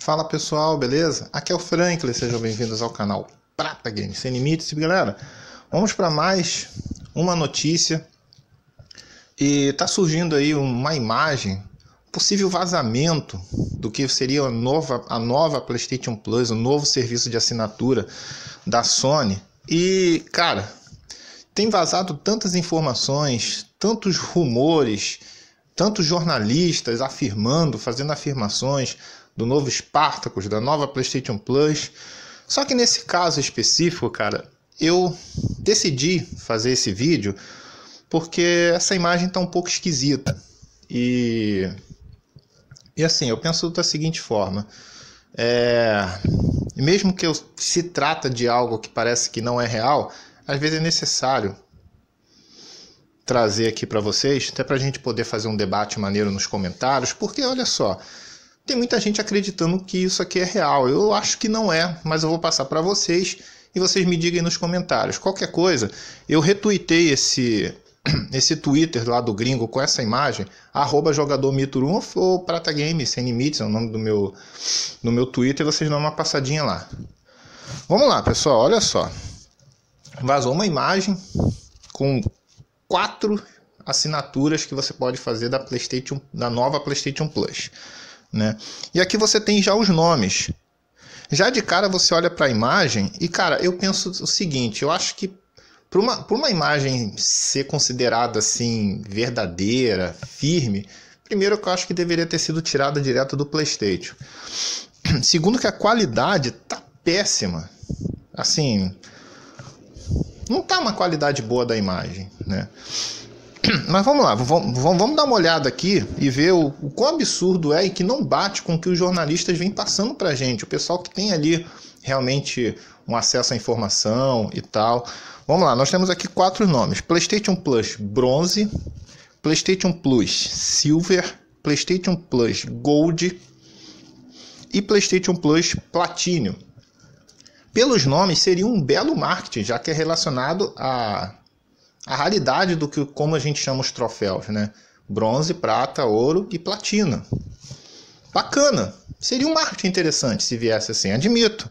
Fala pessoal, beleza? Aqui é o Franklin, sejam bem-vindos ao canal Prata Games Sem Limites. galera, vamos para mais uma notícia. E tá surgindo aí uma imagem, possível vazamento do que seria a nova, a nova PlayStation Plus, o novo serviço de assinatura da Sony. E, cara, tem vazado tantas informações, tantos rumores, tantos jornalistas afirmando, fazendo afirmações do novo Spartacus, da nova PlayStation Plus. Só que nesse caso específico, cara, eu decidi fazer esse vídeo porque essa imagem está um pouco esquisita. E, e assim, eu penso da seguinte forma. É, mesmo que eu, se trata de algo que parece que não é real, às vezes é necessário trazer aqui para vocês, até para a gente poder fazer um debate maneiro nos comentários, porque olha só, tem muita gente acreditando que isso aqui é real. Eu acho que não é, mas eu vou passar para vocês e vocês me digam nos comentários. Qualquer coisa, eu retuitei esse esse Twitter lá do gringo com essa imagem, arroba jogador ou Prata Game, sem limites, é o nome do meu, do meu Twitter, vocês dão uma passadinha lá. Vamos lá, pessoal, olha só. Vazou uma imagem com quatro assinaturas que você pode fazer da PlayStation, da nova PlayStation Plus né? E aqui você tem já os nomes. Já de cara você olha para a imagem e cara, eu penso o seguinte, eu acho que para uma, uma imagem ser considerada assim verdadeira, firme, primeiro que eu acho que deveria ter sido tirada direto do PlayStation. Segundo que a qualidade tá péssima. Assim, não tá uma qualidade boa da imagem, né? Mas vamos lá, vamos, vamos dar uma olhada aqui e ver o, o quão absurdo é e que não bate com o que os jornalistas vêm passando para gente, o pessoal que tem ali realmente um acesso à informação e tal. Vamos lá, nós temos aqui quatro nomes: PlayStation Plus Bronze, PlayStation Plus Silver, PlayStation Plus Gold e PlayStation Plus Platinum. Pelos nomes, seria um belo marketing, já que é relacionado a a raridade do que como a gente chama os troféus, né? Bronze, prata, ouro e platina. Bacana. Seria um marketing interessante se viesse assim, admito,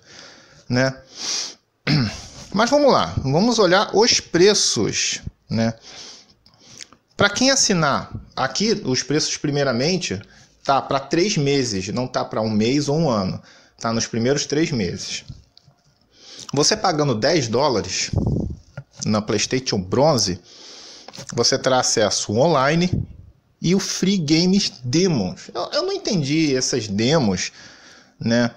né? Mas vamos lá, vamos olhar os preços, né? Para quem assinar, aqui os preços primeiramente tá para três meses, não tá para um mês ou um ano, tá nos primeiros três meses. Você pagando 10 dólares, na PlayStation Bronze, você terá acesso online e o Free Games Demos. Eu, eu não entendi essas demos, né?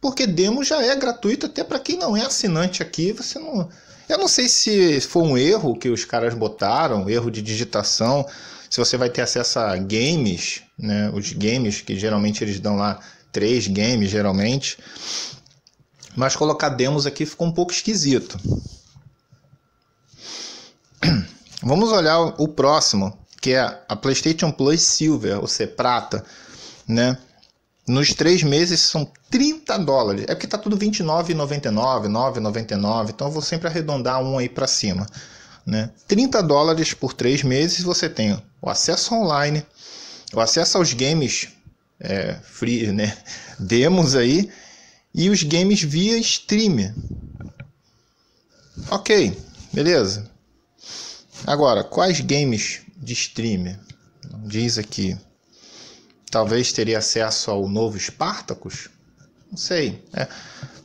Porque demo já é gratuito até para quem não é assinante aqui, você não eu não sei se foi um erro que os caras botaram, erro de digitação, se você vai ter acesso a games, né? Os games que geralmente eles dão lá três games geralmente mas colocar demos aqui ficou um pouco esquisito. Vamos olhar o próximo, que é a PlayStation Plus Silver, ou seja, prata, né? Nos três meses são 30 dólares. É porque tá tudo 29,99, 9,99, então eu vou sempre arredondar um aí para cima, né? 30 dólares por três meses você tem o acesso online, o acesso aos games é, free, né? Demos aí e os games via streamer. Ok, beleza. Agora, quais games de streamer? Diz aqui. Talvez teria acesso ao novo Spartacus? Não sei. É.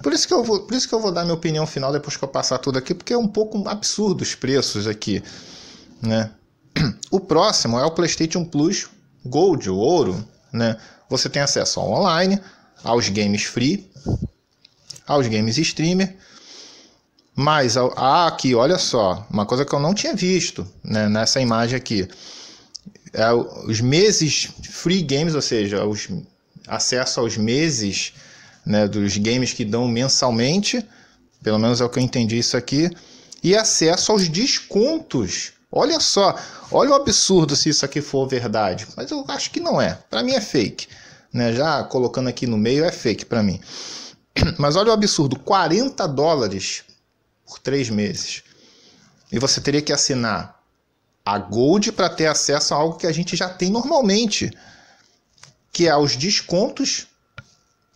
Por, isso que eu vou, por isso que eu vou dar minha opinião final depois que eu passar tudo aqui, porque é um pouco absurdo os preços aqui. Né? O próximo é o PlayStation Plus Gold, o ouro. Né? Você tem acesso ao online, aos games free, aos games streamer. Mas ah, aqui, olha só, uma coisa que eu não tinha visto né, nessa imagem aqui. É, os meses free games, ou seja, os acesso aos meses né, dos games que dão mensalmente, pelo menos é o que eu entendi isso aqui, e acesso aos descontos. Olha só, olha o absurdo se isso aqui for verdade, mas eu acho que não é. Para mim é fake né? Já colocando aqui no meio é fake para mim. Mas olha o absurdo, 40 dólares por três meses. E você teria que assinar a Gold para ter acesso a algo que a gente já tem normalmente, que é os descontos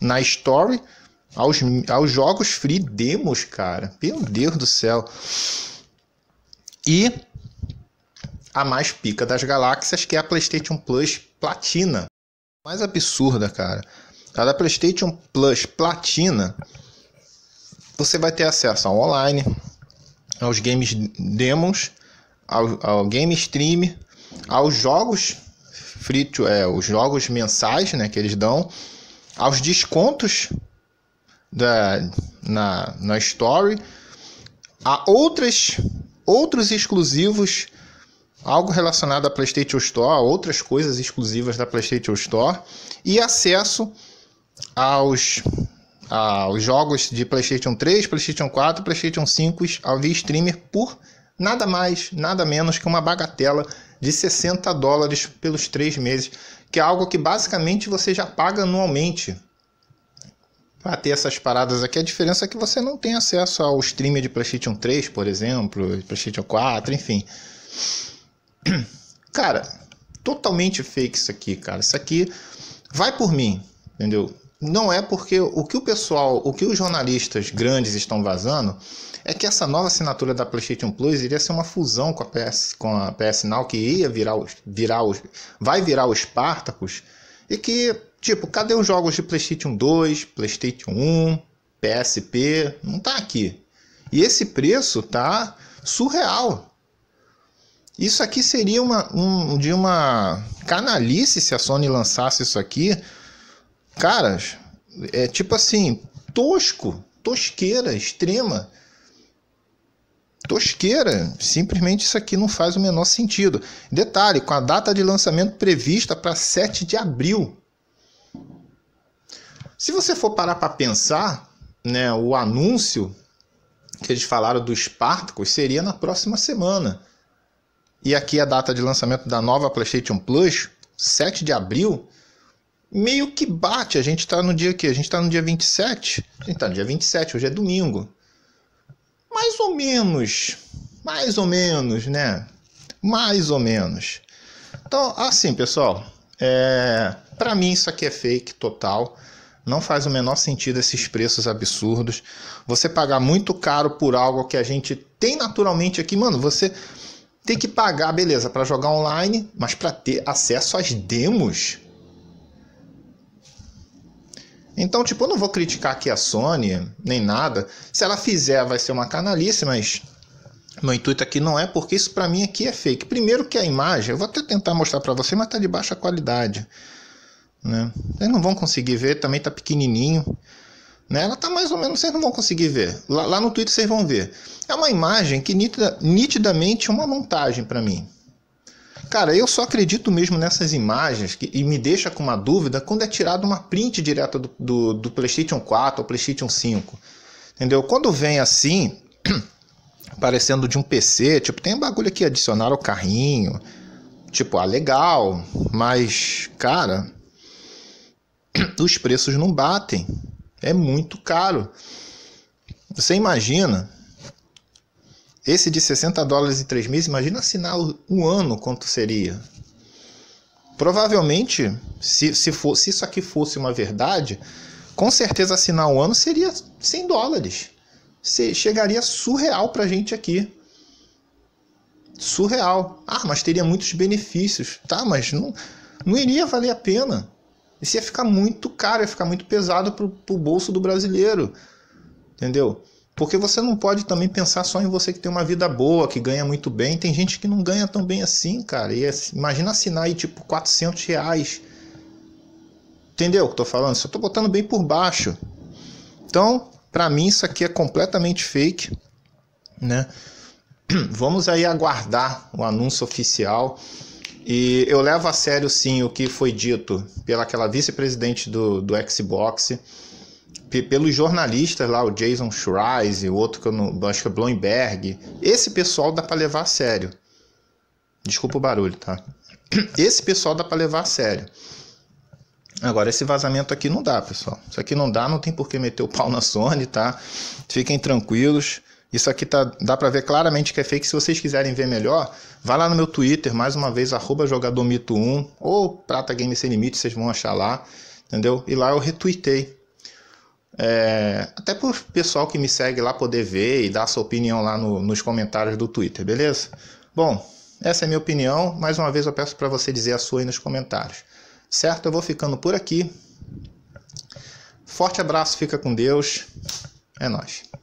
na Story, aos, aos jogos free demos, cara. Meu Deus do céu. E a mais pica das galáxias, que é a PlayStation Plus Platina mais absurda, cara. A da PlayStation Plus Platina, você vai ter acesso ao online, aos games demos, ao, ao game stream, aos jogos free to, é, os jogos mensais, né, que eles dão, aos descontos da na na story, a outras outros exclusivos algo relacionado à PlayStation Store, outras coisas exclusivas da PlayStation Store e acesso aos, aos jogos de PlayStation 3, PlayStation 4, PlayStation 5 ao via streamer por nada mais, nada menos que uma bagatela de 60 dólares pelos três meses, que é algo que basicamente você já paga anualmente para ter essas paradas aqui. A diferença é que você não tem acesso ao streamer de PlayStation 3, por exemplo, PlayStation 4, enfim. Cara, totalmente fake isso aqui, cara. Isso aqui vai por mim, entendeu? Não é porque o que o pessoal, o que os jornalistas grandes estão vazando é que essa nova assinatura da PlayStation Plus iria ser uma fusão com a PS, com a PS Now que ia virar os, virar os, vai virar os Spartacus e que tipo, cadê os jogos de PlayStation 2, PlayStation 1, PSP? Não tá aqui. E esse preço tá surreal. Isso aqui seria uma, um, de uma canalice se a Sony lançasse isso aqui. Caras, é tipo assim, tosco, tosqueira extrema. Tosqueira, simplesmente isso aqui não faz o menor sentido. Detalhe, com a data de lançamento prevista para 7 de abril. Se você for parar para pensar, né, o anúncio que eles falaram do Spartacus seria na próxima semana e aqui a data de lançamento da nova PlayStation Plus, 7 de abril, meio que bate. A gente está no dia que? A gente está no dia 27. A gente está no dia 27, hoje é domingo. Mais ou menos. Mais ou menos, né? Mais ou menos. Então, assim, pessoal, é... para mim isso aqui é fake total. Não faz o menor sentido esses preços absurdos. Você pagar muito caro por algo que a gente tem naturalmente aqui, mano, você tem que pagar, beleza, para jogar online, mas para ter acesso às demos. Então, tipo, eu não vou criticar aqui a Sony, nem nada. Se ela fizer, vai ser uma canalice, mas meu intuito aqui não é, porque isso para mim aqui é fake. Primeiro que a imagem, eu vou até tentar mostrar para você, mas tá de baixa qualidade, né? Vocês não vão conseguir ver, também tá pequenininho. Né? Ela está mais ou menos, vocês não vão conseguir ver. Lá, lá, no Twitter vocês vão ver. É uma imagem que nitida, nitidamente é uma montagem para mim. Cara, eu só acredito mesmo nessas imagens que, e me deixa com uma dúvida quando é tirado uma print direta do, do, do PlayStation 4 ou PlayStation 5. Entendeu? Quando vem assim, parecendo de um PC, tipo, tem um bagulho aqui, adicionar o carrinho. Tipo, ah, legal, mas, cara, os preços não batem. É muito caro. Você imagina esse de 60 dólares em 3 meses, imagina assinar um ano quanto seria. Provavelmente, se, se, for, se isso aqui fosse uma verdade, com certeza assinar um ano seria 100 dólares. Se, chegaria surreal para gente aqui. Surreal. Ah, mas teria muitos benefícios. Tá, mas não, não iria valer a pena. Isso ia ficar muito caro, ia ficar muito pesado pro, pro bolso do brasileiro. Entendeu? Porque você não pode também pensar só em você que tem uma vida boa, que ganha muito bem. Tem gente que não ganha tão bem assim, cara. E é imagina assinar aí tipo 400 reais. Entendeu o que eu tô falando? Só tô botando bem por baixo. Então, para mim isso aqui é completamente fake, né? Vamos aí aguardar o anúncio oficial. E eu levo a sério, sim, o que foi dito pelaquela vice-presidente do, do Xbox, pelos jornalistas lá, o Jason e o outro que eu não, acho que é Bloomberg. Esse pessoal dá para levar a sério. Desculpa o barulho, tá? Esse pessoal dá para levar a sério. Agora, esse vazamento aqui não dá, pessoal. Isso aqui não dá, não tem por que meter o pau na Sony, tá? Fiquem tranquilos. Isso aqui tá, dá para ver claramente que é fake. Se vocês quiserem ver melhor, vá lá no meu Twitter, mais uma vez, jogadormito1 ou Prata Game Sem Limite, vocês vão achar lá, entendeu? E lá eu retuitei. É, até pro pessoal que me segue lá poder ver e dar sua opinião lá no, nos comentários do Twitter, beleza? Bom, essa é minha opinião. Mais uma vez eu peço para você dizer a sua aí nos comentários. Certo? Eu vou ficando por aqui. Forte abraço, fica com Deus. É nós.